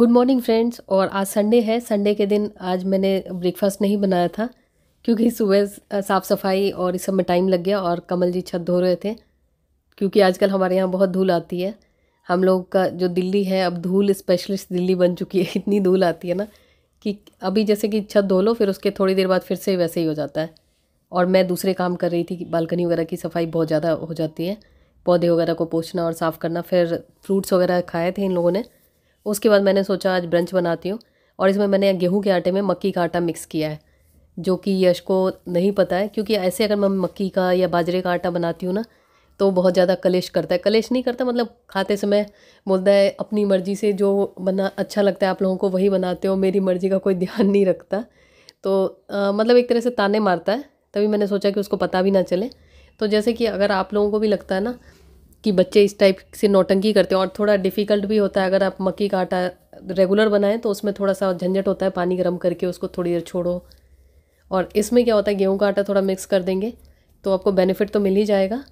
good morning friends और आज Sunday है संडे के दिन आज मैंने ब्रेकफास्ट नहीं बनाया था क्योंकि सुबह साफ़ सफाई और इस सब में टाइम लग गया और कमल जी छत धो रहे थे क्योंकि आजकल हमारे यहाँ बहुत धूल आती है हम लोग का जो दिल्ली है अब धूल स्पेशलिस्ट दिल्ली बन चुकी है इतनी धूल आती है ना कि अभी जैसे कि छत धो लो फिर उसके थोड़ी देर बाद फिर से वैसे ही हो जाता है और मैं दूसरे काम कर रही थी कि बालकनी वगैरह की सफाई बहुत ज़्यादा हो जाती है पौधे वगैरह को पोछना और साफ़ करना फिर फ्रूट्स वगैरह खाए थे इन लोगों ने उसके बाद मैंने सोचा आज ब्रंच बनाती हूँ और इसमें मैंने गेहूँ के आटे में मक्की का आटा मिक्स किया है जो कि यश को नहीं पता है क्योंकि ऐसे अगर मैं मक्की का या बाजरे का आटा बनाती हूँ ना तो बहुत ज़्यादा कलेश करता है कलेश नहीं करता मतलब खाते समय बोलता है अपनी मर्ज़ी से जो बना अच्छा लगता है आप लोगों को वही बनाते हो मेरी मर्ज़ी का कोई ध्यान नहीं रखता तो आ, मतलब एक तरह से ताने मारता है तभी मैंने सोचा कि उसको पता भी ना चले तो जैसे कि अगर आप लोगों को भी लगता है ना कि बच्चे इस टाइप से नौटंकी करते हैं और थोड़ा डिफ़िकल्ट भी होता है अगर आप मक्की का आटा रेगुलर बनाएं तो उसमें थोड़ा सा झंझट होता है पानी गर्म करके उसको थोड़ी देर छोड़ो और इसमें क्या होता है गेहूँ का आटा थोड़ा मिक्स कर देंगे तो आपको बेनिफिट तो मिल ही जाएगा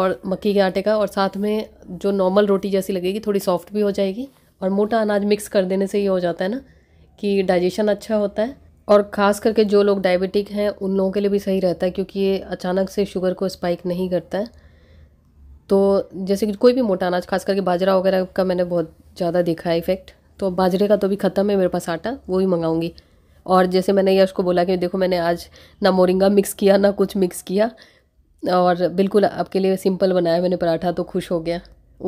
और मक्की के आटे का और साथ में जो नॉर्मल रोटी जैसी लगेगी थोड़ी सॉफ्ट भी हो जाएगी और मोटा अनाज मिक्स कर देने से ये हो जाता है ना कि डाइजेशन अच्छा होता है और ख़ास करके जो लोग डायबिटिक हैं उन लोगों के लिए भी सही रहता है क्योंकि ये अचानक से शुगर को स्पाइक नहीं करता है तो जैसे कि कोई भी मोटा अनाज खास करके बाजरा वगैरह का मैंने बहुत ज़्यादा देखा है इफ़ेक्ट तो बाजरे का तो भी ख़त्म है मेरे पास आटा वो ही मंगाऊंगी और जैसे मैंने यश को बोला कि देखो मैंने आज ना मोरिंगा मिक्स किया ना कुछ मिक्स किया और बिल्कुल आपके लिए सिंपल बनाया मैंने पराठा तो खुश हो गया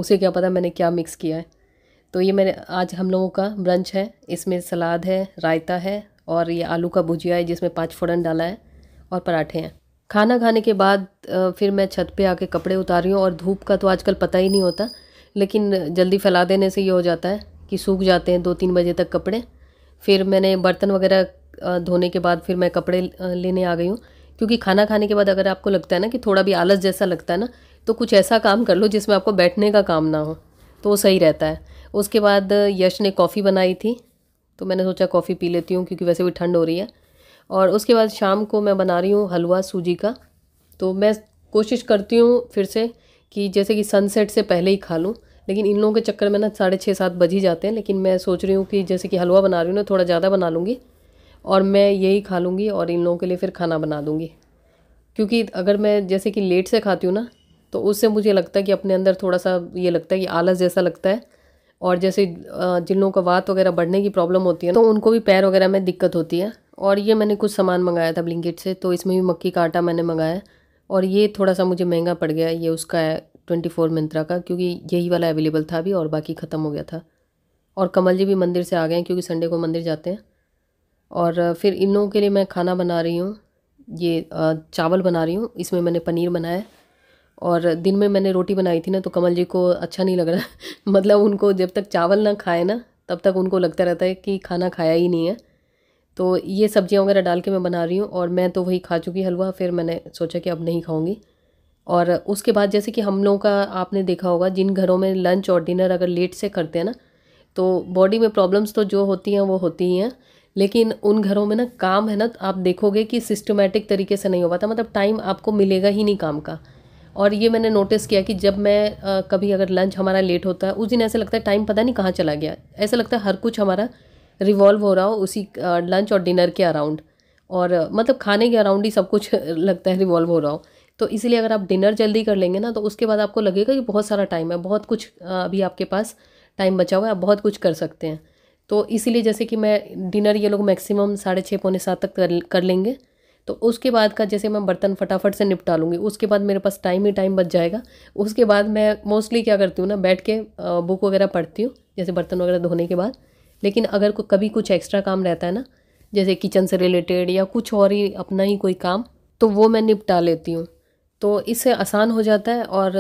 उसे क्या पता मैंने क्या मिक्स किया है तो ये मैंने आज हम लोगों का ब्रंच है इसमें सलाद है रायता है और ये आलू का भुजिया है जिसमें पाँच फोड़न डाला है और पराठे हैं खाना खाने के बाद फिर मैं छत पे आके कपड़े उतारी हूँ और धूप का तो आजकल पता ही नहीं होता लेकिन जल्दी फैला देने से ये हो जाता है कि सूख जाते हैं दो तीन बजे तक कपड़े फिर मैंने बर्तन वगैरह धोने के बाद फिर मैं कपड़े लेने आ गई हूँ क्योंकि खाना खाने के बाद अगर आपको लगता है ना कि थोड़ा भी आलस जैसा लगता है ना तो कुछ ऐसा काम कर लो जिसमें आपको बैठने का काम ना हो तो वो सही रहता है उसके बाद यश ने कॉफ़ी बनाई थी तो मैंने सोचा कॉफ़ी पी लेती हूँ क्योंकि वैसे भी ठंड हो रही है और उसके बाद शाम को मैं बना रही हूँ हलवा सूजी का तो मैं कोशिश करती हूँ फिर से कि जैसे कि सनसेट से पहले ही खा लूँ लेकिन इन लोगों के चक्कर में ना साढ़े छः सात बज ही जाते हैं लेकिन मैं सोच रही हूँ कि जैसे कि हलवा बना रही हूँ ना थोड़ा ज़्यादा बना लूँगी और मैं यही खा लूँगी और इन लोगों के लिए फिर खाना बना दूँगी क्योंकि अगर मैं जैसे कि लेट से खाती हूँ ना तो उससे मुझे लगता है कि अपने अंदर थोड़ा सा ये लगता है कि आलस जैसा लगता है और जैसे जिन लोगों का वात वगैरह बढ़ने की प्रॉब्लम होती है तो उनको भी पैर वगैरह में दिक्कत होती है और ये मैंने कुछ सामान मंगाया था ब्लिंकिट से तो इसमें भी मक्की का आटा मैंने मंगाया और ये थोड़ा सा मुझे महंगा पड़ गया ये उसका है ट्वेंटी फोर मंत्रा का क्योंकि यही वाला अवेलेबल था अभी और बाकी ख़त्म हो गया था और कमल जी भी मंदिर से आ गए हैं क्योंकि संडे को मंदिर जाते हैं और फिर इन लोगों के लिए मैं खाना बना रही हूँ ये चावल बना रही हूँ इसमें मैंने पनीर बनाया और दिन में मैंने रोटी बनाई थी ना तो कमल जी को अच्छा नहीं लग रहा मतलब उनको जब तक चावल ना खाए ना तब तक उनको लगता रहता है कि खाना खाया ही नहीं है तो ये सब्जियां वगैरह डाल के मैं बना रही हूँ और मैं तो वही खा चुकी हलवा फिर मैंने सोचा कि अब नहीं खाऊंगी और उसके बाद जैसे कि हम लोगों का आपने देखा होगा जिन घरों में लंच और डिनर अगर लेट से करते हैं ना तो बॉडी में प्रॉब्लम्स तो जो होती हैं वो होती ही हैं लेकिन उन घरों में ना काम है ना आप देखोगे कि सिस्टमेटिक तरीके से नहीं हो पाता मतलब टाइम आपको मिलेगा ही नहीं काम का और ये मैंने नोटिस किया कि जब मैं आ, कभी अगर लंच हमारा लेट होता है उस दिन ऐसा लगता है टाइम पता नहीं कहाँ चला गया ऐसा लगता है हर कुछ हमारा रिवॉल्व हो रहा हो उसी लंच और डिनर के अराउंड और मतलब खाने के अराउंड ही सब कुछ लगता है रिवॉल्व हो रहा हो तो इसीलिए अगर आप डिनर जल्दी कर लेंगे ना तो उसके बाद आपको लगेगा कि बहुत सारा टाइम है बहुत कुछ अभी आपके पास टाइम बचा हुआ है आप बहुत कुछ कर सकते हैं तो इसीलिए जैसे कि मैं डिनर ये लोग मैक्सिमम साढ़े छः पौने सात तक कर, कर लेंगे तो उसके बाद का जैसे मैं बर्तन फटाफट से निपटा लूँगी उसके बाद मेरे पास टाइम ही टाइम बच जाएगा उसके बाद मैं मोस्टली क्या करती हूँ ना बैठ के बुक वगैरह पढ़ती हूँ जैसे बर्तन वगैरह धोने के बाद लेकिन अगर कभी कुछ एक्स्ट्रा काम रहता है ना जैसे किचन से रिलेटेड या कुछ और ही अपना ही कोई काम तो वो मैं निपटा लेती हूँ तो इससे आसान हो जाता है और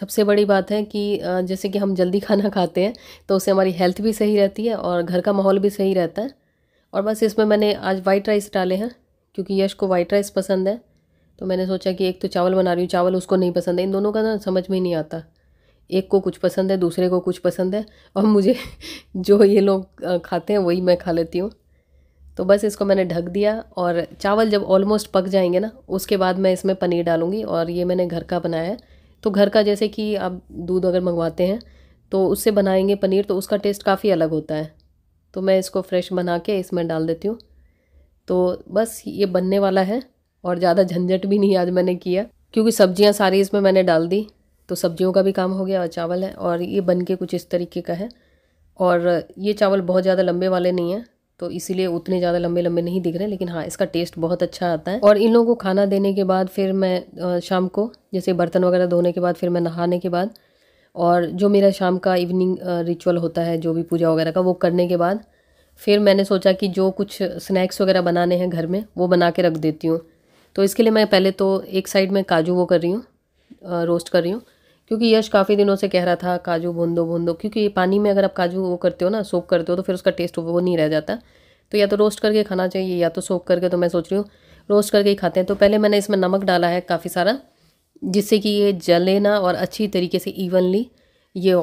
सबसे बड़ी बात है कि जैसे कि हम जल्दी खाना खाते हैं तो उससे हमारी हेल्थ भी सही रहती है और घर का माहौल भी सही रहता है और बस इसमें मैंने आज वाइट राइस डाले हैं क्योंकि यश को वाइट राइस पसंद है तो मैंने सोचा कि एक तो चावल बना रही हूँ चावल उसको नहीं पसंद है इन दोनों का ना समझ में ही नहीं आता एक को कुछ पसंद है दूसरे को कुछ पसंद है और मुझे जो ये लोग खाते हैं वही मैं खा लेती हूँ तो बस इसको मैंने ढक दिया और चावल जब ऑलमोस्ट पक जाएंगे ना उसके बाद मैं इसमें पनीर डालूँगी और ये मैंने घर का बनाया है तो घर का जैसे कि आप दूध अगर मंगवाते हैं तो उससे बनाएंगे पनीर तो उसका टेस्ट काफ़ी अलग होता है तो मैं इसको फ्रेश बना के इसमें डाल देती हूँ तो बस ये बनने वाला है और ज़्यादा झंझट भी नहीं आज मैंने किया क्योंकि सब्जियां सारी इसमें मैंने डाल दी तो सब्जियों का भी काम हो गया और चावल है और ये बन के कुछ इस तरीके का है और ये चावल बहुत ज़्यादा लंबे वाले नहीं हैं तो इसीलिए उतने ज़्यादा लंबे लंबे नहीं दिख रहे लेकिन हाँ इसका टेस्ट बहुत अच्छा आता है और इन लोगों को खाना देने के बाद फिर मैं शाम को जैसे बर्तन वगैरह धोने के बाद फिर मैं नहाने के बाद और जो मेरा शाम का इवनिंग रिचुअल होता है जो भी पूजा वगैरह का वो करने के बाद फिर मैंने सोचा कि जो कुछ स्नैक्स वगैरह बनाने हैं घर में वो बना के रख देती हूँ तो इसके लिए मैं पहले तो एक साइड में काजू वो कर रही हूँ रोस्ट कर रही हूँ क्योंकि यश काफ़ी दिनों से कह रहा था काजू भून दो भून दो क्योंकि पानी में अगर आप काजू वो करते हो ना सोक करते हो तो फिर उसका टेस्ट वो नहीं रह जाता तो या तो रोस्ट करके खाना चाहिए या तो सोक करके तो मैं सोच रही हूँ रोस्ट करके ही खाते हैं तो पहले मैंने इसमें नमक डाला है काफ़ी सारा जिससे कि ये जले ना और अच्छी तरीके से इवनली ये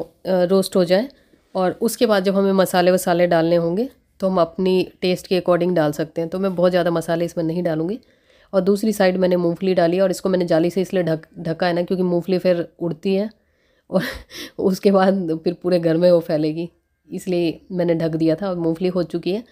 रोस्ट हो जाए और उसके बाद जब हमें मसाले वसाले डालने होंगे तो हम अपनी टेस्ट के अकॉर्डिंग डाल सकते हैं तो मैं बहुत ज़्यादा मसाले इसमें नहीं डालूँगी और दूसरी साइड मैंने मूंगफली डाली और इसको मैंने जाली से इसलिए ढक ढका है ना क्योंकि मूंगफली फिर उड़ती है और उसके बाद फिर पूरे घर में वो फैलेगी इसलिए मैंने ढक दिया था और मूंगफली हो चुकी है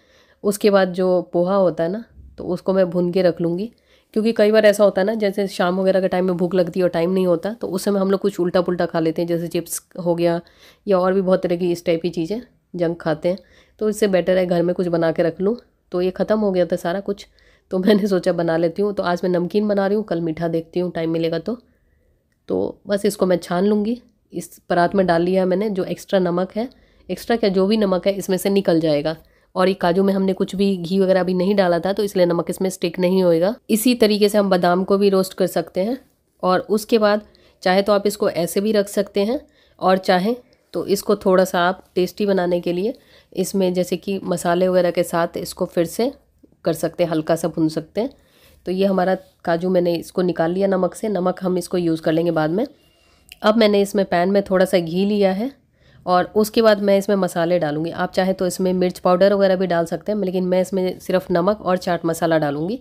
उसके बाद जो पोहा होता है ना तो उसको मैं भून के रख लूँगी क्योंकि कई बार ऐसा होता है ना जैसे शाम वगैरह के टाइम में भूख लगती है और टाइम नहीं होता तो उस समय हम लोग कुछ उल्टा पुल्टा खा लेते हैं जैसे चिप्स हो गया या और भी बहुत तरह की इस टाइप की चीज़ें जंक खाते हैं तो इससे बेटर है घर में कुछ बना के रख लूँ तो ये ख़त्म हो गया था सारा कुछ तो मैंने सोचा बना लेती हूँ तो आज मैं नमकीन बना रही हूँ कल मीठा देखती हूँ टाइम मिलेगा तो तो बस इसको मैं छान लूँगी इस परात में डाल लिया मैंने जो एक्स्ट्रा नमक है एक्स्ट्रा क्या जो भी नमक है इसमें से निकल जाएगा और ये काजू में हमने कुछ भी घी वगैरह अभी नहीं डाला था तो इसलिए नमक इसमें स्टिक नहीं होएगा इसी तरीके से हम बादाम को भी रोस्ट कर सकते हैं और उसके बाद चाहे तो आप इसको ऐसे भी रख सकते हैं और चाहे तो इसको थोड़ा सा आप टेस्टी बनाने के लिए इसमें जैसे कि मसाले वगैरह के साथ इसको फिर से कर सकते हैं हल्का सा भून सकते हैं तो ये हमारा काजू मैंने इसको निकाल लिया नमक से नमक हम इसको यूज़ कर लेंगे बाद में अब मैंने इसमें पैन में थोड़ा सा घी लिया है और उसके बाद मैं इसमें मसाले डालूंगी आप चाहे तो इसमें मिर्च पाउडर वगैरह भी डाल सकते हैं लेकिन मैं इसमें सिर्फ नमक और चाट मसाला डालूंगी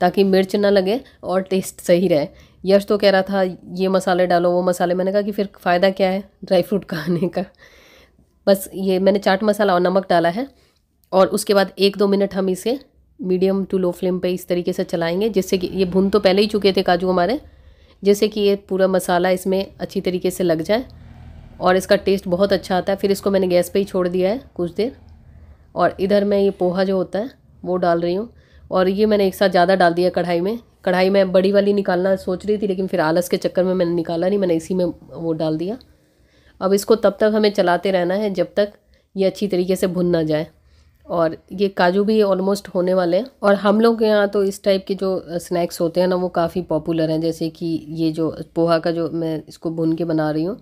ताकि मिर्च ना लगे और टेस्ट सही रहे यश तो कह रहा था ये मसाले डालो वो मसाले मैंने कहा कि फिर फ़ायदा क्या है ड्राई फ्रूट खाने का बस ये मैंने चाट मसाला और नमक डाला है और उसके बाद एक दो मिनट हम इसे मीडियम टू लो फ्लेम पे इस तरीके से चलाएंगे जिससे कि ये भुन तो पहले ही चुके थे काजू हमारे जैसे कि ये पूरा मसाला इसमें अच्छी तरीके से लग जाए और इसका टेस्ट बहुत अच्छा आता है फिर इसको मैंने गैस पे ही छोड़ दिया है कुछ देर और इधर मैं ये पोहा जो होता है वो डाल रही हूँ और ये मैंने एक साथ ज़्यादा डाल दिया कढ़ाई में कढ़ाई में बड़ी वाली निकालना सोच रही थी लेकिन फिर आलस के चक्कर में मैंने निकाला नहीं मैंने इसी में वो डाल दिया अब इसको तब तक हमें चलाते रहना है जब तक ये अच्छी तरीके से भुन ना जाए और ये काजू भी ऑलमोस्ट होने वाले हैं और हम लोग के यहाँ तो इस टाइप के जो स्नैक्स होते हैं ना वो काफ़ी पॉपुलर हैं जैसे कि ये जो पोहा का जो मैं इसको भून के बना रही हूँ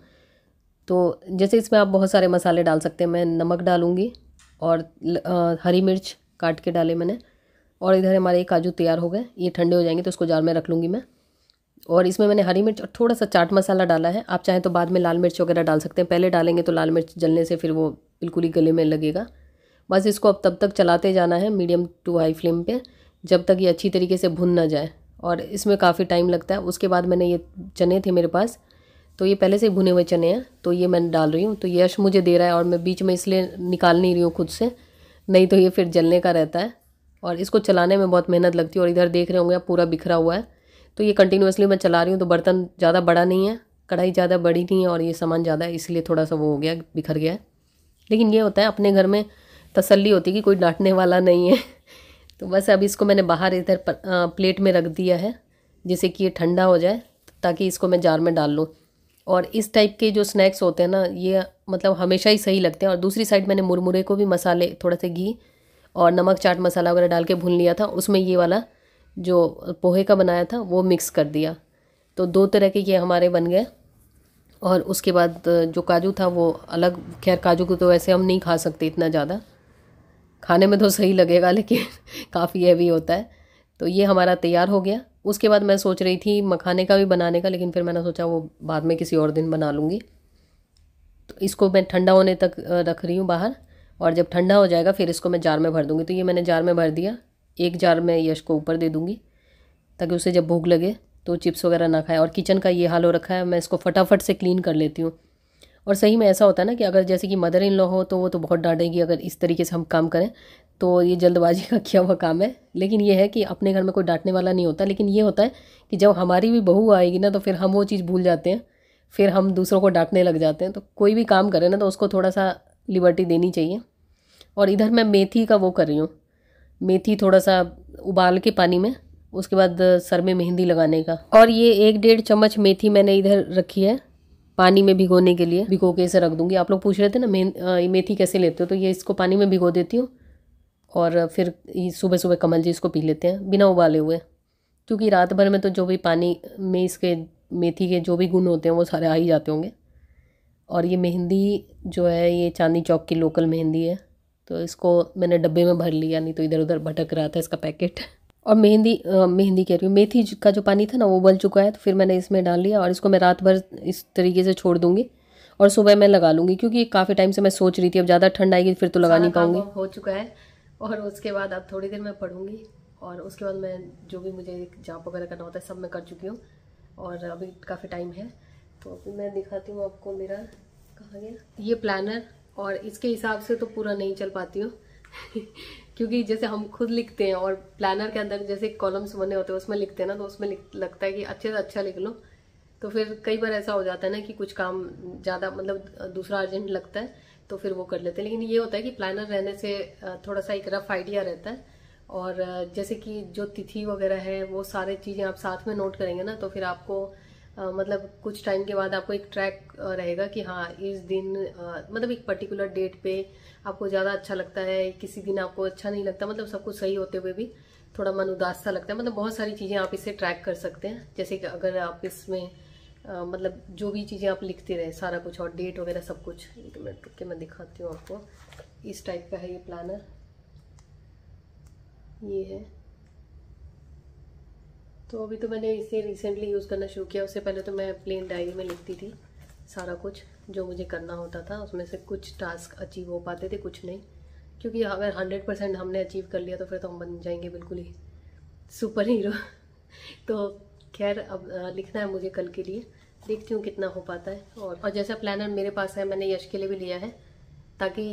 तो जैसे इसमें आप बहुत सारे मसाले डाल सकते हैं मैं नमक डालूँगी और आ, हरी मिर्च काट के डाले मैंने और इधर हमारे काजू तैयार हो गए ये ठंडे हो जाएंगे तो इसको जार में रख लूँगी मैं और इसमें मैंने हरी मिर्च और थोड़ा सा चाट मसाला डाला है आप चाहें तो बाद में लाल मिर्च वगैरह डाल सकते हैं पहले डालेंगे तो लाल मिर्च जलने से फिर वो बिल्कुल ही गले में लगेगा बस इसको अब तब तक चलाते जाना है मीडियम टू हाई फ्लेम पर जब तक ये अच्छी तरीके से भुन ना जाए और इसमें काफ़ी टाइम लगता है उसके बाद मैंने ये चने थे मेरे पास तो ये पहले से भुने हुए चने हैं तो ये मैं डाल रही हूँ तो ये यश मुझे दे रहा है और मैं बीच में इसलिए निकाल नहीं रही हूँ खुद से नहीं तो ये फिर जलने का रहता है और इसको चलाने में बहुत मेहनत लगती है और इधर देख रहे होंगे पूरा बिखरा हुआ है तो ये कंटिन्यूसली मैं चला रही हूँ तो बर्तन ज़्यादा बड़ा नहीं है कढ़ाई ज़्यादा बड़ी नहीं है और ये सामान ज़्यादा है इसलिए थोड़ा सा वो हो गया बिखर गया है लेकिन ये होता है अपने घर में तसल्ली होती है कि कोई डांटने वाला नहीं है तो बस अब इसको मैंने बाहर इधर प्लेट में रख दिया है जिससे कि ये ठंडा हो जाए ताकि इसको मैं जार में डाल लूँ और इस टाइप के जो स्नैक्स होते हैं ना ये मतलब हमेशा ही सही लगते हैं और दूसरी साइड मैंने मुरमुरे को भी मसाले थोड़ा सा घी और नमक चाट मसाला वगैरह डाल के भून लिया था उसमें ये वाला जो पोहे का बनाया था वो मिक्स कर दिया तो दो तरह के ये हमारे बन गए और उसके बाद जो काजू था वो अलग खैर काजू को तो वैसे हम नहीं खा सकते इतना ज़्यादा खाने में तो सही लगेगा लेकिन काफ़ी हैवी होता है तो ये हमारा तैयार हो गया उसके बाद मैं सोच रही थी मखाने का भी बनाने का लेकिन फिर मैंने सोचा वो बाद में किसी और दिन बना लूँगी तो इसको मैं ठंडा होने तक रख रही हूँ बाहर और जब ठंडा हो जाएगा फिर इसको मैं जार में भर दूँगी तो ये मैंने जार में भर दिया एक जार मैं यश को ऊपर दे दूँगी ताकि उसे जब भूख लगे तो चिप्स वगैरह ना खाए और किचन का ये हाल हो रखा है मैं इसको फटाफट से क्लीन कर लेती हूँ और सही में ऐसा होता है ना कि अगर जैसे कि मदर इन लॉ हो तो वो तो बहुत डांटेगी अगर इस तरीके से हम काम करें तो ये जल्दबाजी का किया हुआ काम है लेकिन ये है कि अपने घर में कोई डांटने वाला नहीं होता लेकिन ये होता है कि जब हमारी भी बहू आएगी ना तो फिर हम वो चीज़ भूल जाते हैं फिर हम दूसरों को डांटने लग जाते हैं तो कोई भी काम करे ना तो उसको थोड़ा सा लिबर्टी देनी चाहिए और इधर मैं मेथी का वो कर रही हूँ मेथी थोड़ा सा उबाल के पानी में उसके बाद सर में मेहंदी लगाने का और ये एक डेढ़ चम्मच मेथी मैंने इधर रखी है पानी में भिगोने के लिए भिगो के इसे रख दूँगी आप लोग पूछ रहे थे ना मेह मेथी कैसे लेते हो तो ये इसको पानी में भिगो देती हूँ और फिर सुबह सुबह कमल जी इसको पी लेते हैं बिना उबाले हुए क्योंकि रात भर में तो जो भी पानी में इसके मेथी के जो भी गुण होते हैं वो सारे आ ही जाते होंगे और ये मेहंदी जो है ये चांदनी चौक की लोकल मेहंदी है तो इसको मैंने डब्बे में भर लिया नहीं तो इधर उधर भटक रहा था इसका पैकेट और मेहंदी मेहंदी कह रही हूँ मेथी का जो पानी था ना वो उबल चुका है तो फिर मैंने इसमें डाल लिया और इसको मैं रात भर इस तरीके से छोड़ दूँगी और सुबह मैं लगा लूँगी क्योंकि काफ़ी टाइम से मैं सोच रही थी अब ज़्यादा ठंड आएगी फिर तो लगा नहीं पाऊँगी हो चुका है और उसके बाद अब थोड़ी देर मैं पढ़ूँगी और उसके बाद मैं जो भी मुझे जाप वगैरह करना होता है सब मैं कर चुकी हूँ और अभी काफ़ी टाइम है तो मैं दिखाती हूँ आपको मेरा कहाँ गया ये प्लानर और इसके हिसाब से तो पूरा नहीं चल पाती हूँ क्योंकि जैसे हम खुद लिखते हैं और प्लानर के अंदर जैसे कॉलम्स बने होते हैं उसमें लिखते हैं ना तो उसमें लगता है कि अच्छे से अच्छा लिख लो तो फिर कई बार ऐसा हो जाता है ना कि कुछ काम ज़्यादा मतलब दूसरा अर्जेंट लगता है तो फिर वो कर लेते हैं लेकिन ये होता है कि प्लानर रहने से थोड़ा सा एक रफ आइडिया रहता है और जैसे कि जो तिथि वगैरह है वो सारे चीज़ें आप साथ में नोट करेंगे ना तो फिर आपको मतलब कुछ टाइम के बाद आपको एक ट्रैक रहेगा कि हाँ इस दिन मतलब एक पर्टिकुलर डेट पे आपको ज़्यादा अच्छा लगता है किसी दिन आपको अच्छा नहीं लगता मतलब सब कुछ सही होते हुए भी थोड़ा मन उदास सा लगता है मतलब बहुत सारी चीज़ें आप इससे ट्रैक कर सकते हैं जैसे कि अगर आप इसमें मतलब जो भी चीज़ें आप लिखते रहे सारा कुछ और डेट वगैरह सब कुछ एक मिनट के मैं दिखाती हूँ आपको इस टाइप का है ये प्लानर ये है तो अभी तो मैंने इसे रिसेंटली यूज़ करना शुरू किया उससे पहले तो मैं प्लेन डायरी में लिखती थी सारा कुछ जो मुझे करना होता था उसमें से कुछ टास्क अचीव हो पाते थे कुछ नहीं क्योंकि अगर हंड्रेड परसेंट हमने अचीव कर लिया तो फिर तो हम बन जाएंगे बिल्कुल ही सुपर हीरो तो खैर अब लिखना है मुझे कल के लिए देखती हूँ कितना हो पाता है और और जैसा प्लानर मेरे पास है मैंने यश के लिए भी लिया है ताकि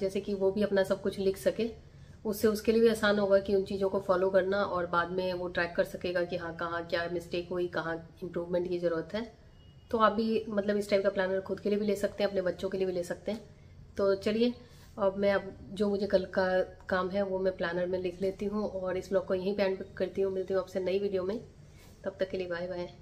जैसे कि वो भी अपना सब कुछ लिख सके उससे उसके लिए भी आसान होगा कि उन चीज़ों को फॉलो करना और बाद में वो ट्रैक कर सकेगा कि हाँ कहाँ क्या मिस्टेक हुई कहाँ इम्प्रूवमेंट की ज़रूरत है तो आप भी मतलब इस टाइप का प्लानर खुद के लिए भी ले सकते हैं अपने बच्चों के लिए भी ले सकते हैं तो चलिए अब मैं अब जो मुझे कल का काम है वो मैं प्लानर में लिख लेती हूँ और इस ब्लॉग को यहीं पे एंड करती हूँ मिलती हूँ आपसे नई वीडियो में तब तक के लिए बाय बाय